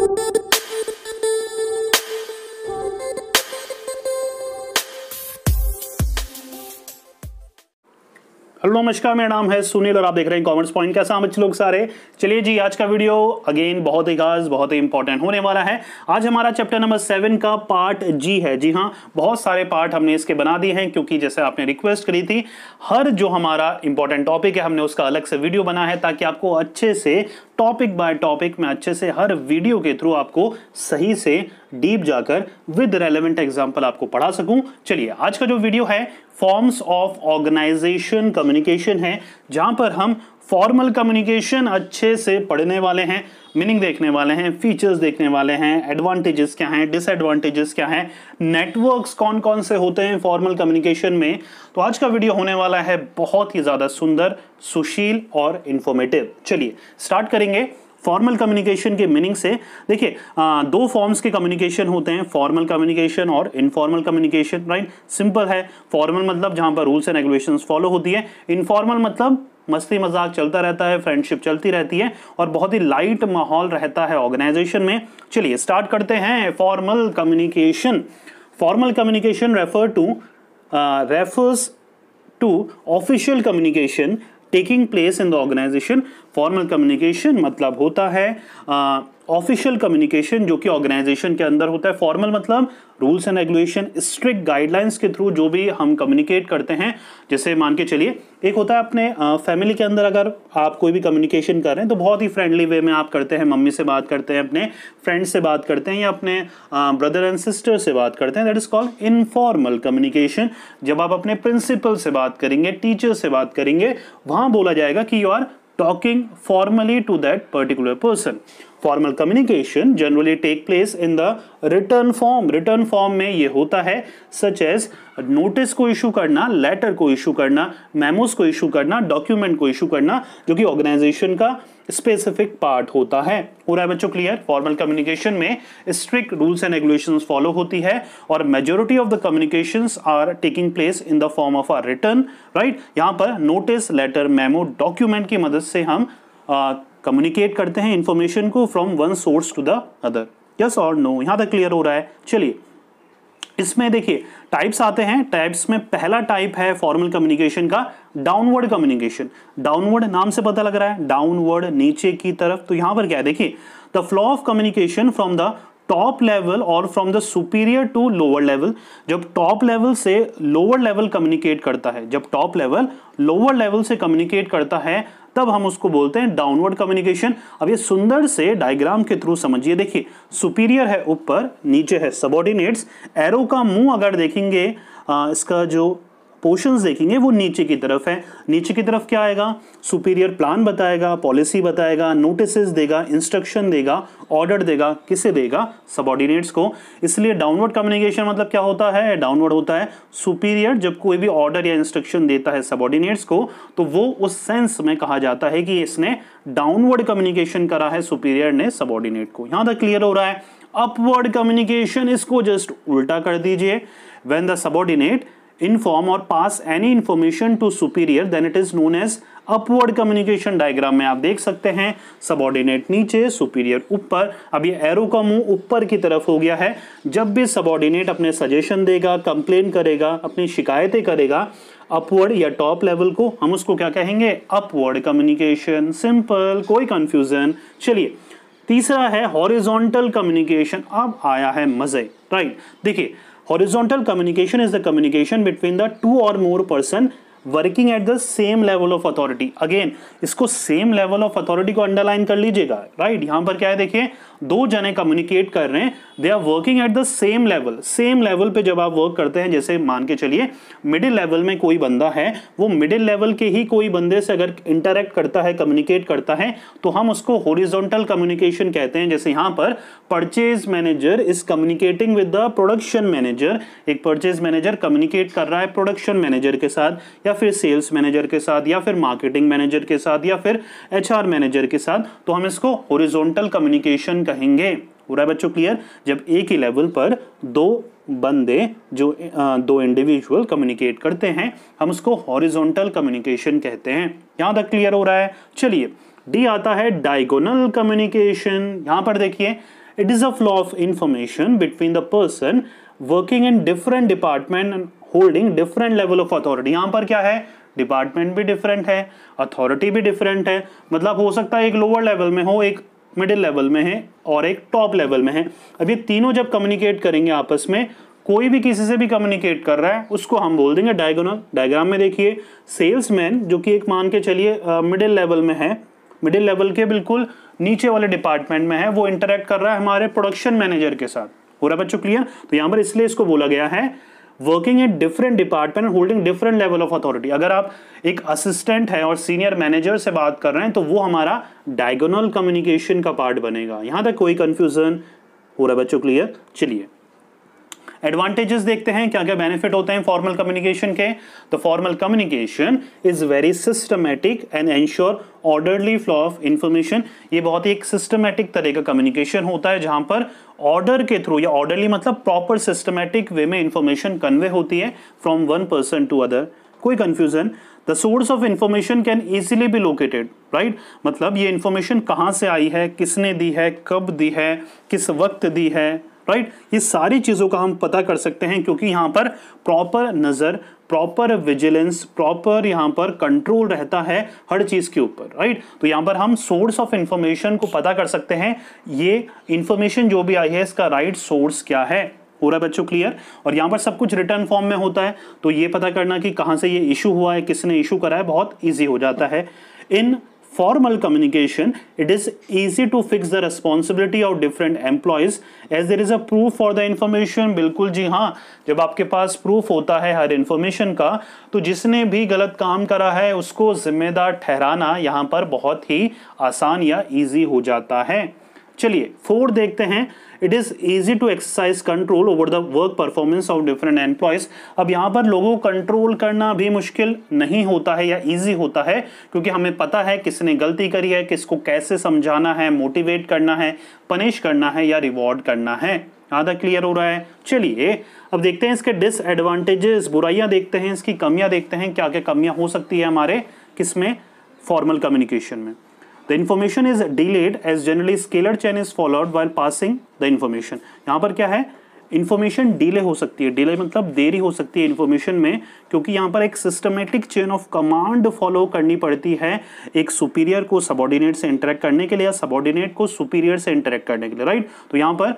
Hello नमस्कार मेरा नाम है सुनील और आप देख रहे हैं कॉमेंट्स पॉइंट कैसा हम अच्छे लोग सारे चलिए जी आज का वीडियो अगेन बहुत ही खास बहुत ही इंपॉर्टेंट होने वाला है आज हमारा चैप्टर नंबर सेवन का पार्ट जी है जी हाँ बहुत सारे पार्ट हमने इसके बना दिए हैं क्योंकि जैसे आपने रिक्वेस्ट करी थी हर जो हमारा इंपॉर्टेंट टॉपिक है हमने उसका अलग से वीडियो बना है ताकि आपको अच्छे से टॉपिक बाय टॉपिक मैं अच्छे से हर वीडियो के थ्रू आपको सही से डीप जाकर विद रेलेवेंट एग्जाम्पल आपको पढ़ा सकूं चलिए आज का जो वीडियो है फॉर्म्स ऑफ ऑर्गेनाइजेशन कम्युनिकेशन है जहां पर हम फॉर्मल कम्युनिकेशन अच्छे से पढ़ने वाले हैं मीनिंग देखने वाले हैं फीचर्स देखने वाले हैं एडवांटेजेस क्या हैं डिसएडवांटेजेस क्या हैं नेटवर्क्स कौन कौन से होते हैं फॉर्मल कम्युनिकेशन में तो आज का वीडियो होने वाला है बहुत ही ज़्यादा सुंदर सुशील और इन्फॉर्मेटिव चलिए स्टार्ट करेंगे फॉर्मल कम्युनिकेशन के मीनिंग से देखिए दो फॉर्म्स के कम्युनिकेशन होते हैं फॉर्मल कम्युनिकेशन और इनफॉर्मल कम्युनिकेशन राइट सिंपल है फॉर्मल मतलब जहां पर रूल्स एंड रेगुलेशंस फॉलो होती है इनफॉर्मल मतलब मस्ती मजाक चलता रहता है फ्रेंडशिप चलती रहती है और बहुत ही लाइट माहौल रहता है ऑर्गेनाइजेशन में चलिए स्टार्ट करते हैं formal communication formal communication refer to refers to official communication taking place in the organisation formal communication मतलब होता है uh, ऑफिशियल कम्युनिकेशन जो कि ऑर्गेनाइजेशन के अंदर होता है फॉर्मल मतलब rules and regulation strict guidelines के थ्रू जो भी हम कम्युनिकेट करते हैं जैसे मान के चलिए एक होता है अपने फैमिली के अंदर अगर आप कोई भी कम्युनिकेशन कर रहे हैं तो बहुत ही फ्रेंडली वे में आप करते हैं मम्मी से बात करते हैं अपने फ्रेंड से बात करते हैं या अपने ब्रदर एंड सिस्टर से बात करते हैं that is called informal communication जब आप अपने प्रिंसिपल से बात करेंगे टीचर से बात करेंगे वहां बोला जाएगा कि you are talking formally to that particular person formal communication generally take place in the written form written form में ये होता है सच एज नोटिस को इशू करना लेटर को इशू करना मेमोस को इशू करना डॉक्यूमेंट को इशू करना जो कि ऑर्गेनाइजेशन का स्पेसिफिक पार्ट होता है हो रहा है बच्चों क्लियर फॉर्मल कम्युनिकेशन में strict rules and regulation follow होती है और majority of the communication are taking place in the form of are written right यहाँ पर नोटिस लेटर मेमो डॉक्यूमेंट की मदद से हम कम्युनिकेट करते हैं इन्फॉर्मेशन को from one source to the other yes और नो यहाँ तक क्लियर हो रहा है चलिए इसमें देखिए टाइप्स आते हैं टाइप्स में पहला टाइप है फॉर्मल कम्युनिकेशन का डाउनवर्ड कम्युनिकेशन डाउनवर्ड नाम से पता लग रहा है डाउनवर्ड नीचे की तरफ तो यहां पर क्या है देखिए the flow of communication from the top level और from the superior to lower level जब टॉप लेवल से लोअर लेवल कम्युनिकेट करता है जब टॉप लेवल लोअर लेवल से कम्युनिकेट करता है तब हम उसको बोलते हैं डाउनवर्ड कम्युनिकेशन अब ये सुंदर से डायग्राम के थ्रू समझिए देखिए सुपीरियर है ऊपर नीचे है सबॉर्डिनेट्स एरो का मुंह अगर देखेंगे इसका जो पोर्शंस देखेंगे वो नीचे की तरफ है नीचे की तरफ क्या आएगा सुपीरियर प्लान बताएगा पॉलिसी बताएगा नोटिस देगा इंस्ट्रक्शन देगा ऑर्डर देगा किसे देगा सबॉर्डिनेट्स को इसलिए डाउनवर्ड कम्युनिकेशन मतलब क्या होता है डाउनवर्ड होता है सुपीरियर जब कोई भी ऑर्डर या इंस्ट्रक्शन देता है सबॉर्डिनेट्स को तो वो उस सेंस में कहा जाता है कि इसने डाउनवर्ड कम्युनिकेशन करा है सुपीरियर ने सबॉर्डिनेट को यहां तक क्लियर हो रहा है अपवर्ड कम्युनिकेशन इसको जस्ट उल्टा कर दीजिए when the subordinate inform or pass any information to superior then it is known as upward communication diagram में आप देख सकते हैं सबॉर्डिनेट नीचे सुपीरियर ऊपर अब ये एरो का मुंह ऊपर की तरफ हो गया है जब भी सबॉर्डिनेट अपने सजेशन देगा कंप्लेन करेगा अपनी शिकायतें करेगा अपवर्ड या टॉप लेवल को हम उसको क्या कहेंगे अपवर्ड कम्युनिकेशन सिंपल कोई कंफ्यूजन चलिए तीसरा है हॉरिजॉन्टल कम्युनिकेशन अब आया है मजे राइट देखिए Horizontal communication is the communication between the two or more person working at the same level of authority again इसको सेम लेवल ऑफ अथॉरिटी को अंडरलाइन कर लीजिएगा राइट right? यहां पर क्या है देखिए दो जने कम्युनिकेट कर रहे हैं they are working at the same level same level पे जब आप वर्क करते हैं जैसे मान के चलिए मिडिल लेवल में कोई बंदा है वो मिडिल लेवल के ही कोई बंदे से अगर इंटरेक्ट करता है कम्युनिकेट करता है तो हम उसको होरिजोंटल कम्युनिकेशन कहते हैं जैसे यहां पर purchase manager is communicating with the production manager एक परचेज मैनेजर कम्युनिकेट कर रहा है प्रोडक्शन मैनेजर के साथ या या फिर सेल्स मैनेजर के साथ या फिर मार्केटिंग मैनेजर के साथ या फिर एच मैनेजर के साथ तो हम इसको हॉरिजॉन्टल कम्युनिकेशन कहेंगे हो रहा है बच्चों क्लियर जब एक ही लेवल पर दो बंदे जो दो इंडिविजुअल कम्युनिकेट करते हैं हम उसको हॉरिजोनटल कम्युनिकेशन कहते हैं यहाँ तक क्लियर हो रहा है चलिए डी आता है डायगोनल कम्युनिकेशन यहाँ पर देखिए it is a flow of information between the person working in different department holding different level of authority यहां पर क्या है डिपार्टमेंट भी डिफरेंट है अथॉरिटी भी डिफरेंट है मतलब हो सकता है एक लोअर लेवल में हो एक मिडिल लेवल में है और एक टॉप लेवल में है अब ये तीनों जब कम्युनिकेट करेंगे आपस में कोई भी किसी से भी कम्युनिकेट कर रहा है उसको हम बोल देंगे डायगोनल डायग्राम में देखिए सेल्समैन जो कि एक मान के चलिए मिडिल लेवल में है मिडिल लेवल के बिल्कुल नीचे वाले डिपार्टमेंट में है वो इंटरेक्ट कर रहा है हमारे प्रोडक्शन मैनेजर के साथ हो रहा है बच्चों क्लियर तो यहाँ पर इसलिए इसको बोला गया है working in different department holding different level of authority अगर आप एक असिस्टेंट है और सीनियर मैनेजर से बात कर रहे हैं तो वो हमारा डायगोनल कम्युनिकेशन का पार्ट बनेगा यहां तक कोई कंफ्यूजन हो रहा है बच्चों क्लियर चलिए एडवांटेजेस देखते हैं क्या क्या बेनिफिट होते हैं फॉर्मल कम्युनिकेशन के तो formal communication is very systematic and ensure orderly flow of information ये बहुत ही एक सिस्टमेटिक तरह का कम्युनिकेशन होता है जहां पर ऑर्डर के थ्रू या ऑर्डरली मतलब प्रॉपर सिस्टमेटिक वे में इंफॉर्मेशन कन्वे होती है from one person to other कोई confusion the source of information can easily be located right मतलब ये इंफॉर्मेशन कहाँ से आई है किसने दी है कब दी है किस वक्त दी है राइट ये सारी चीज़ों का हम पता कर सकते हैं क्योंकि यहां पर प्रॉपर नज़र प्रॉपर विजिलेंस प्रॉपर यहां पर कंट्रोल रहता है हर चीज़ के ऊपर राइट तो यहां पर हम सोर्स ऑफ इंफॉर्मेशन को पता कर सकते हैं ये इंफॉर्मेशन जो भी आई है इसका राइट right सोर्स क्या है हो रहा है बच्चों क्लियर और यहां पर सब कुछ रिटर्न फॉर्म में होता है तो ये पता करना कि कहाँ से ये इशू हुआ है किसने इशू करा है बहुत ईजी हो जाता है in formal communication, it is easy to fix the responsibility of different employees as there is a proof for the information. bilkul ji ha jab aapke paas proof hota hai har information ka to jisne bhi galat kaam kara hai usko zimmedar thehrana yahan par bahut hi aasan ya easy ho jata hai चलिए four देखते हैं it is easy to exercise control over the work performance of different employees अब यहाँ पर लोगों को control करना भी मुश्किल नहीं होता है या इजी होता है क्योंकि हमें पता है किसने गलती करी है किसको कैसे समझाना है मोटिवेट करना है पनिश करना है या रिवॉर्ड करना है आधा क्लियर हो रहा है चलिए अब देखते हैं इसके डिसएडवांटेजेस बुराइयां देखते हैं इसकी कमियां देखते हैं क्या क्या कमियाँ हो सकती है हमारे किसमें में फॉर्मल कम्युनिकेशन में the information is delayed as generally scalar chain is followed while passing the information यहाँ पर क्या है इन्फॉर्मेशन डिले हो सकती है डिले मतलब देरी हो सकती है इन्फॉर्मेशन में क्योंकि यहाँ पर एक systematic chain of command follow करनी पड़ती है एक सुपीरियर को सबॉर्डिनेट से इंटरेक्ट करने के लिए या सबॉर्डिनेट को सुपीरियर से इंटरेक्ट करने के लिए राइट तो यहाँ पर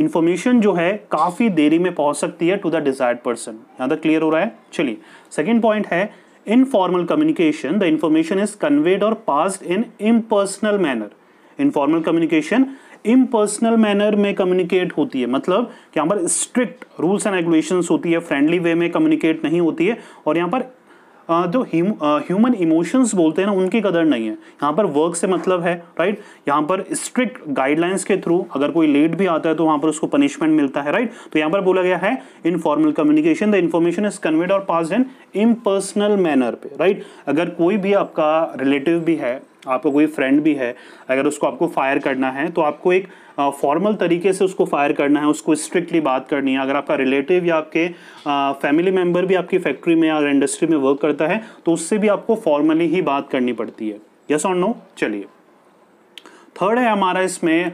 इन्फॉर्मेशन जो है काफ़ी देरी में पहुँच सकती है टू द डिजायर्ड पर्सन यहाँ तक क्लियर हो रहा है चलिए सेकेंड पॉइंट है in formal communication the information is conveyed और pass in impersonal manner informal communication impersonal manner में कम्युनिकेट होती है मतलब यहाँ पर स्ट्रिक्ट रूल्स एंड रेगुलेशन होती है फ्रेंडली वे में कम्युनिकेट नहीं होती है और यहाँ पर जो ह्यूमन इमोशंस बोलते हैं ना उनकी कदर नहीं है यहाँ पर वर्क से मतलब है राइट यहाँ पर स्ट्रिक्ट गाइडलाइंस के थ्रू अगर कोई लेट भी आता है तो वहाँ पर उसको पनिशमेंट मिलता है राइट तो यहाँ पर बोला गया है informal communication the information is conveyed और पास इन पर्सनल मैनर पे राइट अगर कोई भी आपका रिलेटिव भी है आपका कोई फ्रेंड भी है अगर उसको आपको फायर करना है तो आपको एक फॉर्मल तरीके से उसको फायर करना है उसको स्ट्रिक्टली बात करनी है अगर आपका रिलेटिव या आपके फैमिली मेम्बर भी आपकी फैक्ट्री में या इंडस्ट्री में वर्क करता है तो उससे भी आपको फॉर्मली ही बात करनी पड़ती है यस और नो चलिए थर्ड है हमारा इसमें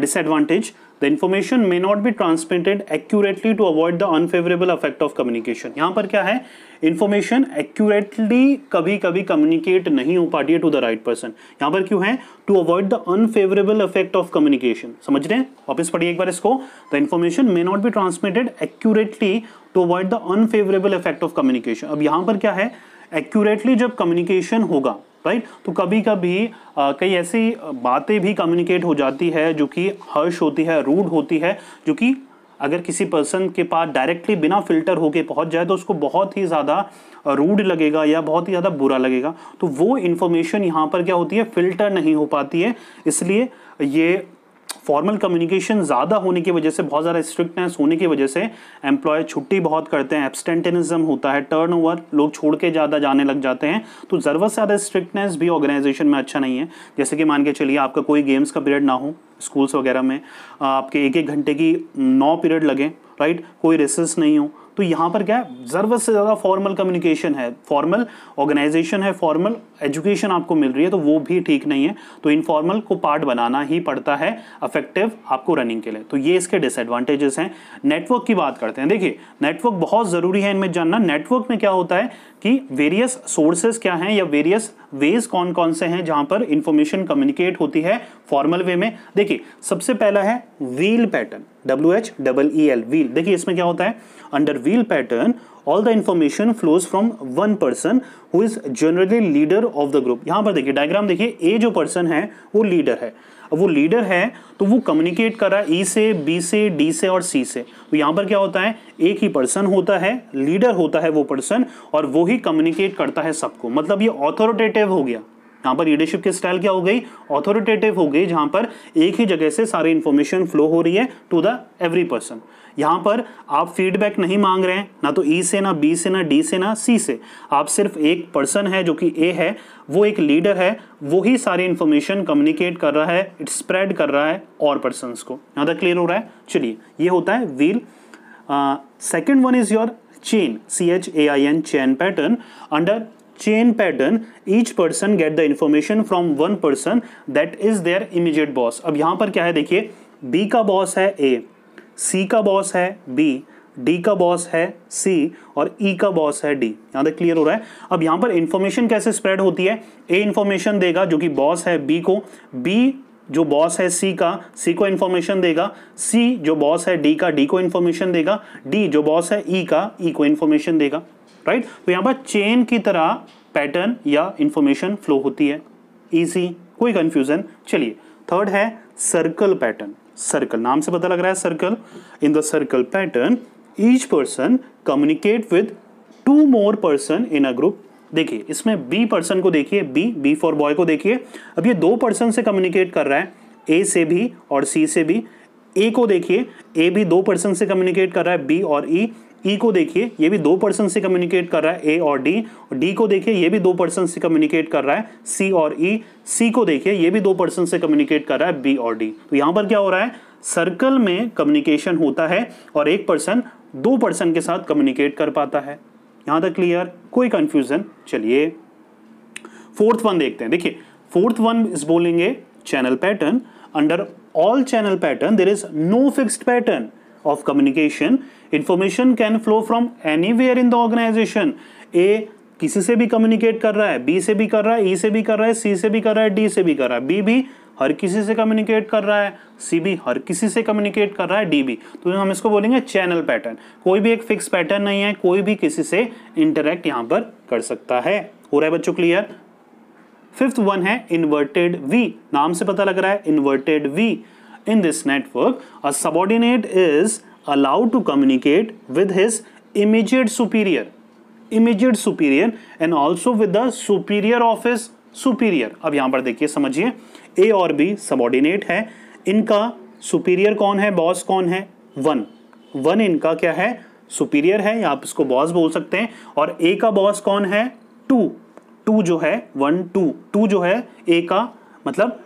disadvantage uh, The information may not be transmitted accurately to avoid the unfavourable effect of communication यहाँ पर क्या है Information एक्यूरेटली कभी कभी कम्युनिकेट नहीं हो पाती है टू द राइट पर्सन यहाँ पर क्यों है to avoid the unfavourable effect of communication समझ रहे हैं वापस पढ़िए एक बार इसको the information may not be transmitted accurately to avoid the unfavourable effect of communication अब यहाँ पर क्या है एक्यूरेटली जब कम्युनिकेशन होगा राइट तो कभी कभी कई ऐसी बातें भी कम्युनिकेट हो जाती है जो कि हर्ष होती है रूड होती है जो कि अगर किसी पर्सन के पास डायरेक्टली बिना फिल्टर होके पहुंच जाए तो उसको बहुत ही ज़्यादा रूड लगेगा या बहुत ही ज़्यादा बुरा लगेगा तो वो इन्फॉर्मेशन यहाँ पर क्या होती है फिल्टर नहीं हो पाती है इसलिए ये फॉर्मल कम्युनिकेशन ज़्यादा होने की वजह से बहुत ज़्यादा स्ट्रिक्टनेस होने की वजह से एम्प्लॉय छुट्टी बहुत करते हैं एब्सटेंटेनिज्म होता है टर्नओवर लोग छोड़ के ज़्यादा जाने लग जाते हैं तो ज़रूरत से ज़्यादा स्ट्रिक्टनेस भी ऑर्गेनाइजेशन में अच्छा नहीं है जैसे कि मान के चलिए आपका कोई गेम्स का पीरियड ना हो स्कूल्स वगैरह में आपके एक एक घंटे की नौ पीरियड लगें राइट कोई रिसर्स नहीं हो तो यहाँ पर क्या है ज़रूरत से ज़्यादा फॉर्मल कम्युनिकेशन है फॉर्मल ऑर्गेनाइजेशन है फॉर्मल एजुकेशन आपको मिल रही है तो वो भी ठीक नहीं है तो इनफॉर्मल को पार्ट बनाना ही पड़ता है अफेक्टिव आपको रनिंग के लिए तो ये इसके डिसएडवांटेजेस हैं नेटवर्क की बात करते हैं देखिए नेटवर्क बहुत ज़रूरी है इनमें जानना नेटवर्क में क्या होता है कि वेरियस सोर्सेज क्या हैं या वेरियस वेज कौन कौन से हैं जहाँ पर इंफॉर्मेशन कम्युनिकेट होती है फॉर्मल वे में देखिए सबसे पहला है wheel pattern W H double E L wheel देखिए इसमें क्या होता है under wheel pattern all the information flows from one person who is generally leader of the group यहाँ पर देखिए डायग्राम देखिए ए जो पर्सन है वो लीडर है अब वो लीडर है तो वो कम्युनिकेट कर रहा है ई e से बी से डी से और सी से तो यहाँ पर क्या होता है एक ही पर्सन होता है लीडर होता है वो पर्सन और वो ही कम्युनिकेट करता है सबको मतलब ये ऑथोरिटेटिव हो गया यहाँ पर लीडरशिप की स्टाइल क्या हो गई ऑथोरिटेटिव हो गई जहां पर एक ही जगह से सारी इंफॉर्मेशन फ्लो हो रही है टू द एवरी पर्सन यहाँ पर आप फीडबैक नहीं मांग रहे हैं ना तो ई e से ना बी से ना डी से ना सी से आप सिर्फ एक पर्सन है जो कि ए है वो एक लीडर है वो ही सारी इंफॉर्मेशन कम्युनिकेट कर रहा है इट स्प्रेड कर रहा है और पर्सनस को यहाँ तक क्लियर हो रहा है चलिए ये होता है wheel second one is your chain C H A I N chain pattern under chain pattern each person get the information from one person that is their immediate boss अब यहाँ पर क्या है देखिए B का बॉस है A C का boss है B डी का बॉस है सी और ई e का बॉस है डी यहाँ तक क्लियर हो रहा है अब यहाँ पर इंफॉर्मेशन कैसे स्प्रेड होती है ए इन्फॉर्मेशन देगा जो कि बॉस है बी को बी जो बॉस है सी का सी को इन्फॉर्मेशन देगा सी जो बॉस है डी का डी को इन्फॉर्मेशन देगा डी जो बॉस है ई e का ई e को इन्फॉर्मेशन देगा राइट तो यहाँ पर चेन की तरह पैटर्न या इंफॉर्मेशन फ्लो होती है ईजी कोई कन्फ्यूजन चलिए थर्ड है सर्कल पैटर्न सर्कल नाम से पता लग रहा है circle in the circle pattern each person communicate with two more person in a group देखिए इसमें बी पर्सन को देखिए बी बी फॉर बॉय को देखिए अब ये दो पर्सन से कम्युनिकेट कर रहा है ए से भी और सी से भी ए को देखिए ए भी दो पर्सन से कम्युनिकेट कर रहा है बी और ई e, ई e को देखिए ये भी दो पर्सन से कम्युनिकेट कर रहा है ए और डी डी को देखिए ये भी दो पर्सन से कम्युनिकेट कर रहा है सी और ई e. सी को देखिए ये भी दो पर्सन से कम्युनिकेट कर रहा है बी और डी तो यहां पर क्या हो रहा है सर्कल में कम्युनिकेशन होता है और एक पर्सन दो पर्सन के साथ कम्युनिकेट कर पाता है यहां तक क्लियर कोई कंफ्यूजन चलिए फोर्थ वन देखते हैं देखिए फोर्थ वन इस बोलेंगे channel pattern under all channel pattern there is no fixed pattern of communication. Information can flow from anywhere in the organization. A किसी से भी कम्युनिकेट कर रहा है बी से भी कर रहा है ई e से भी कर रहा है सी से भी कर रहा है डी से भी कर रहा है बी भी हर किसी से कम्युनिकेट कर रहा है सी भी हर किसी से कम्युनिकेट कर रहा है डी भी तो हम इसको बोलेंगे चैनल पैटर्न कोई भी एक फिक्स पैटर्न नहीं है कोई भी किसी से इंटरेक्ट यहाँ पर कर सकता है हो रहा है बच्चों क्लियर फिफ्थ वन है इन्वर्टेड वी नाम से पता लग रहा है inverted V in this network, a subordinate is allowed to communicate with his immediate superior, immediate superior and also with the superior of his superior. अब यहाँ पर देखिए समझिए A और B subordinate है इनका superior कौन है boss कौन है वन वन इनका क्या है सुपीरियर है या आप इसको बॉस बोल सकते हैं और ए का बॉस कौन है टू टू जो है वन टू टू जो है ए का मतलब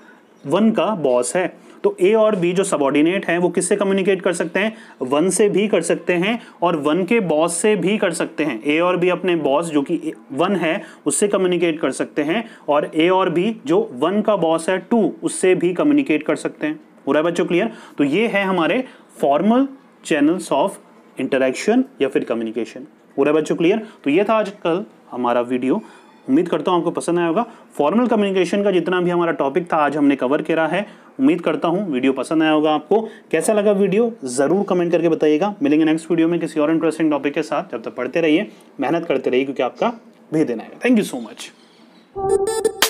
वन का बॉस है तो ए और बी जो सबॉर्डिनेट हैं वो किससे कम्युनिकेट कर सकते हैं वन से भी कर सकते हैं और वन के बॉस से भी कर सकते हैं ए और बी अपने बॉस जो कि वन है उससे कम्युनिकेट कर सकते हैं और ए और बी जो वन का बॉस है टू उससे भी कम्युनिकेट कर सकते हैं हो रहा है बच्चों क्लियर तो ये है हमारे फॉर्मल चैनल्स ऑफ इंटरेक्शन या फिर कम्युनिकेशन हो रहा है बच्चों क्लियर तो ये था आज कल हमारा वीडियो उम्मीद करता हूँ आपको पसंद आया होगा फॉर्मल कम्युनिकेशन का जितना भी हमारा टॉपिक था आज हमने कवर करा है उम्मीद करता हूँ वीडियो पसंद आया होगा आपको कैसा लगा वीडियो ज़रूर कमेंट करके बताइएगा मिलेंगे नेक्स्ट वीडियो में किसी और इंटरेस्टिंग टॉपिक के साथ जब तक पढ़ते रहिए मेहनत करते रहिए क्योंकि आपका भी दिन आएगा थैंक यू सो मच